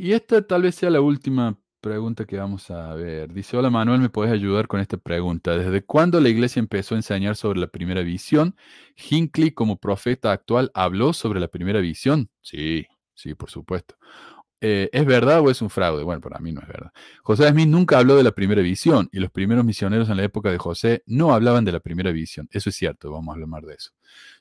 Y esta tal vez sea la última pregunta que vamos a ver. Dice, hola Manuel, ¿me puedes ayudar con esta pregunta? ¿Desde cuándo la iglesia empezó a enseñar sobre la primera visión? ¿Hinckley como profeta actual habló sobre la primera visión? Sí, sí, por supuesto. Eh, ¿Es verdad o es un fraude? Bueno, para mí no es verdad. José Smith nunca habló de la primera visión y los primeros misioneros en la época de José no hablaban de la primera visión. Eso es cierto, vamos a hablar de eso.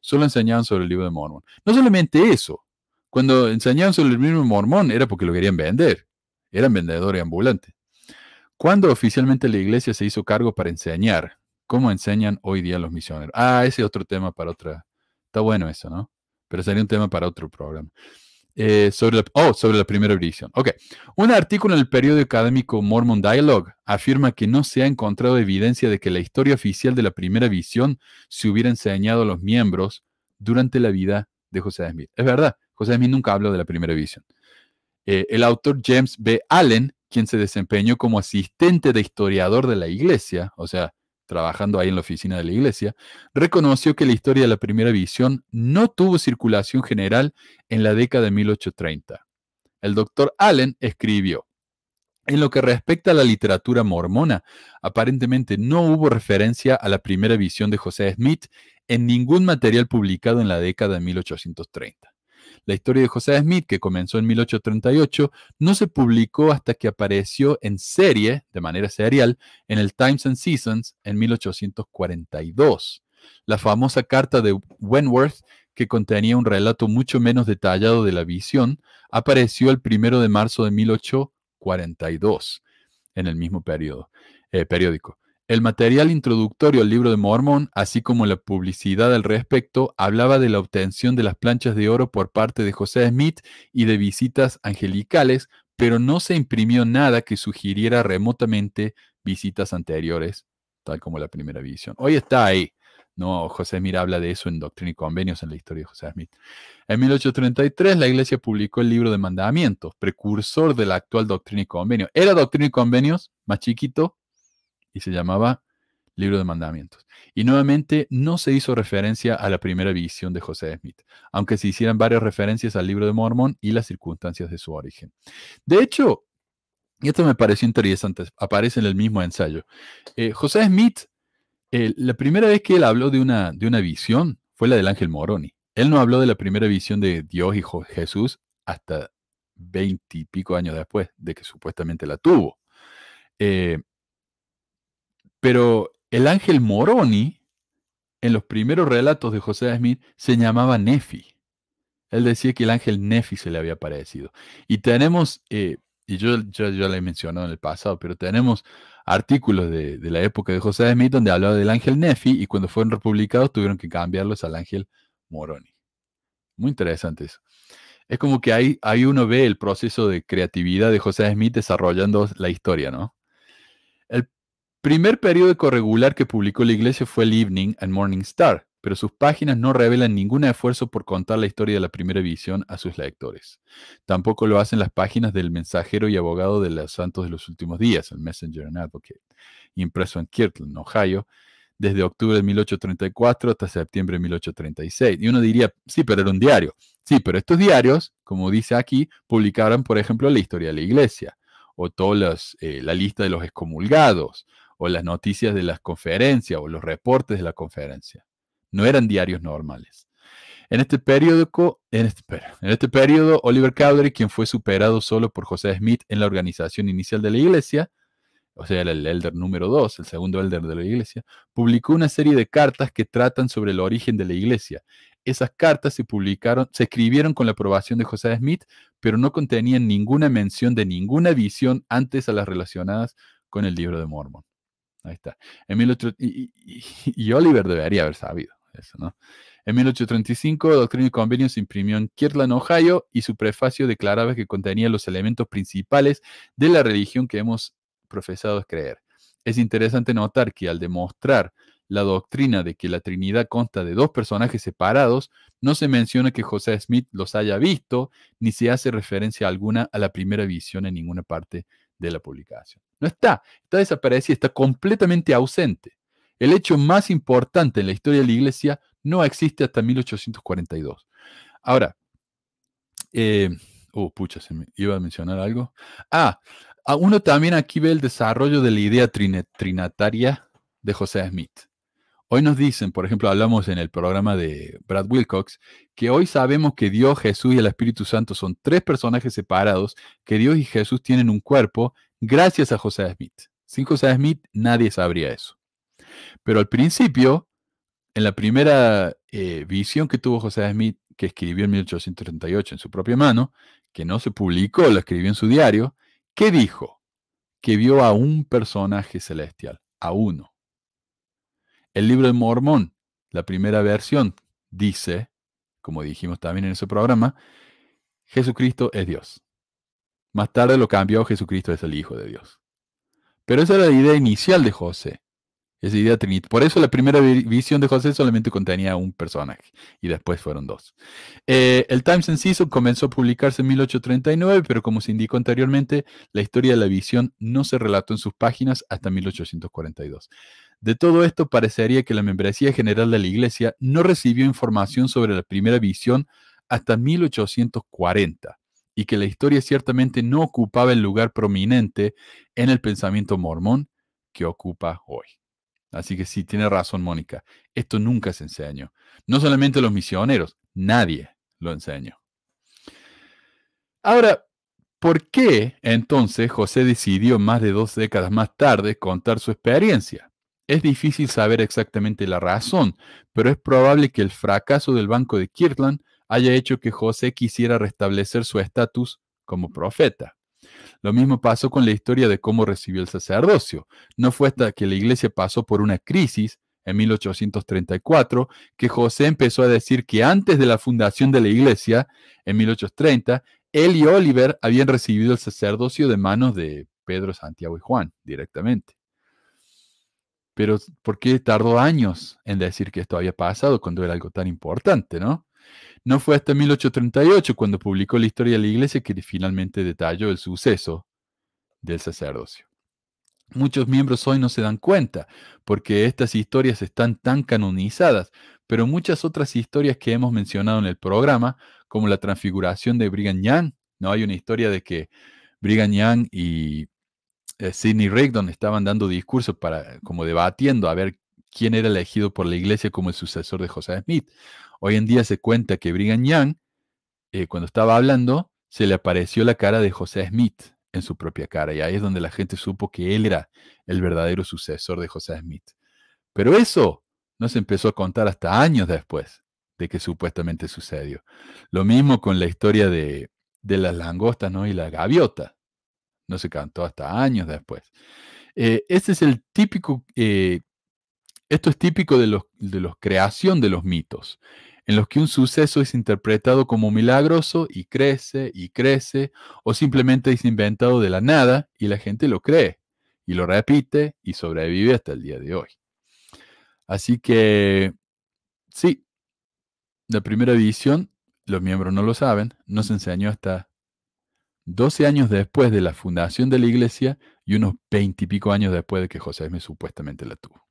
Solo enseñaban sobre el libro de Mormon. No solamente eso, cuando enseñaban sobre el mismo mormón era porque lo querían vender. Eran vendedores ambulantes. ¿Cuándo oficialmente la iglesia se hizo cargo para enseñar? ¿Cómo enseñan hoy día los misioneros? Ah, ese es otro tema para otra. Está bueno eso, ¿no? Pero sería un tema para otro programa. Eh, sobre, la, oh, sobre la primera visión. Ok. Un artículo en el periódico académico Mormon Dialogue afirma que no se ha encontrado evidencia de que la historia oficial de la primera visión se hubiera enseñado a los miembros durante la vida de José Smith. Es verdad. José Smith nunca habló de la primera visión. Eh, el autor James B. Allen, quien se desempeñó como asistente de historiador de la iglesia, o sea, trabajando ahí en la oficina de la iglesia, reconoció que la historia de la primera visión no tuvo circulación general en la década de 1830. El doctor Allen escribió, en lo que respecta a la literatura mormona, aparentemente no hubo referencia a la primera visión de José Smith en ningún material publicado en la década de 1830. La historia de José Smith, que comenzó en 1838, no se publicó hasta que apareció en serie, de manera serial, en el Times and Seasons en 1842. La famosa carta de Wentworth, que contenía un relato mucho menos detallado de la visión, apareció el primero de marzo de 1842, en el mismo eh, periódico. El material introductorio al libro de Mormón, así como la publicidad al respecto, hablaba de la obtención de las planchas de oro por parte de José Smith y de visitas angelicales, pero no se imprimió nada que sugiriera remotamente visitas anteriores, tal como la primera visión. Hoy está ahí. No, José Smith habla de eso en Doctrina y Convenios en la historia de José Smith. En 1833 la iglesia publicó el libro de mandamientos, precursor de la actual Doctrina y Convenios. Era Doctrina y Convenios, más chiquito, y se llamaba Libro de Mandamientos. Y nuevamente no se hizo referencia a la primera visión de José Smith, aunque se hicieran varias referencias al Libro de Mormón y las circunstancias de su origen. De hecho, y esto me pareció interesante, aparece en el mismo ensayo. Eh, José Smith, eh, la primera vez que él habló de una, de una visión fue la del ángel Moroni. Él no habló de la primera visión de Dios y Jesús hasta veintipico años después de que supuestamente la tuvo. Eh, pero el ángel Moroni, en los primeros relatos de José Smith, se llamaba Nefi. Él decía que el ángel Nefi se le había parecido. Y tenemos, eh, y yo, ya lo le he mencionado en el pasado, pero tenemos artículos de, la época de José Smith donde hablaba del ángel Nefi y cuando fueron republicados tuvieron que cambiarlos al ángel Moroni. Muy interesante eso. Es como que ahí, ahí uno ve el proceso de creatividad de José Smith desarrollando la historia, ¿no? primer periódico regular que publicó la iglesia fue el Evening and Morning Star, pero sus páginas no revelan ningún esfuerzo por contar la historia de la primera visión a sus lectores. Tampoco lo hacen las páginas del mensajero y abogado de los santos de los últimos días, el Messenger and Advocate, impreso en Kirtland, Ohio, desde octubre de 1834 hasta septiembre de 1836. Y uno diría, sí, pero era un diario. Sí, pero estos diarios, como dice aquí, publicaron, por ejemplo, la historia de la iglesia, o toda eh, la lista de los excomulgados, o las noticias de las conferencias o los reportes de la conferencia. No eran diarios normales. En este, periódico, en, este, en este periodo, Oliver Cowdery, quien fue superado solo por José Smith en la organización inicial de la iglesia, o sea, era el elder número dos, el segundo elder de la iglesia, publicó una serie de cartas que tratan sobre el origen de la iglesia. Esas cartas se publicaron, se escribieron con la aprobación de José Smith, pero no contenían ninguna mención de ninguna visión antes a las relacionadas con el libro de Mormon. Ahí está. En y, Oliver debería haber sabido eso, ¿no? En 1835, doctrina y Convenio se imprimió en Kirtland, Ohio, y su prefacio declaraba que contenía los elementos principales de la religión que hemos profesado creer. Es interesante notar que al demostrar la doctrina de que la Trinidad consta de dos personajes separados, no se menciona que José Smith los haya visto, ni se hace referencia alguna a la primera visión en ninguna parte de la publicación. No está, está desaparecida, está completamente ausente. El hecho más importante en la historia de la iglesia no existe hasta 1842. Ahora, eh, oh, pucha, se me iba a mencionar algo. Ah, ah, uno también aquí ve el desarrollo de la idea trinataria de José Smith. Hoy nos dicen, por ejemplo, hablamos en el programa de Brad Wilcox, que hoy sabemos que Dios, Jesús y el Espíritu Santo son tres personajes separados, que Dios y Jesús tienen un cuerpo gracias a José Smith. Sin José Smith nadie sabría eso. Pero al principio, en la primera eh, visión que tuvo José Smith, que escribió en 1838 en su propia mano, que no se publicó, lo escribió en su diario, ¿qué dijo? Que vio a un personaje celestial, a uno. El libro de Mormón, la primera versión, dice, como dijimos también en ese programa, Jesucristo es Dios. Más tarde lo cambió, Jesucristo es el Hijo de Dios. Pero esa era la idea inicial de José, esa idea trinitaria. Por eso la primera visión de José solamente contenía un personaje y después fueron dos. Eh, el Times and Season comenzó a publicarse en 1839, pero como se indicó anteriormente, la historia de la visión no se relató en sus páginas hasta 1842. De todo esto parecería que la membresía general de la Iglesia no recibió información sobre la primera visión hasta 1840 y que la historia ciertamente no ocupaba el lugar prominente en el pensamiento mormón que ocupa hoy. Así que sí, tiene razón Mónica, esto nunca se enseñó. No solamente los misioneros, nadie lo enseñó. Ahora, ¿por qué entonces José decidió más de dos décadas más tarde contar su experiencia? Es difícil saber exactamente la razón, pero es probable que el fracaso del Banco de Kirtland haya hecho que José quisiera restablecer su estatus como profeta. Lo mismo pasó con la historia de cómo recibió el sacerdocio. No fue hasta que la iglesia pasó por una crisis en 1834 que José empezó a decir que antes de la fundación de la iglesia, en 1830, él y Oliver habían recibido el sacerdocio de manos de Pedro, Santiago y Juan directamente. Pero ¿por qué tardó años en decir que esto había pasado cuando era algo tan importante, no? No fue hasta 1838 cuando publicó la historia de la iglesia que finalmente detalló el suceso del sacerdocio. Muchos miembros hoy no se dan cuenta porque estas historias están tan canonizadas, pero muchas otras historias que hemos mencionado en el programa, como la transfiguración de Brigham Young, ¿no? Hay una historia de que Brigham Young y eh, Sidney Rigdon estaban dando discursos para, eh, como debatiendo a ver quién era elegido por la iglesia como el sucesor de José Smith. Hoy en día se cuenta que Brigham Young, eh, cuando estaba hablando, se le apareció la cara de José Smith en su propia cara, y ahí es donde la gente supo que él era el verdadero sucesor de José Smith. Pero eso no se empezó a contar hasta años después de que supuestamente sucedió. Lo mismo con la historia de, de las langostas ¿no? y la gaviota. No se cantó hasta años después. Eh, es el típico, eh, esto es típico de, los, la creación de los mitos, en los que un suceso es interpretado como milagroso y crece y crece, o simplemente es inventado de la nada y la gente lo cree y lo repite y sobrevive hasta el día de hoy. Así que, sí, la primera edición, los miembros no lo saben, nos enseñó hasta 12 años después de la fundación de la iglesia y unos 20 y pico años después de que José Esme supuestamente la tuvo.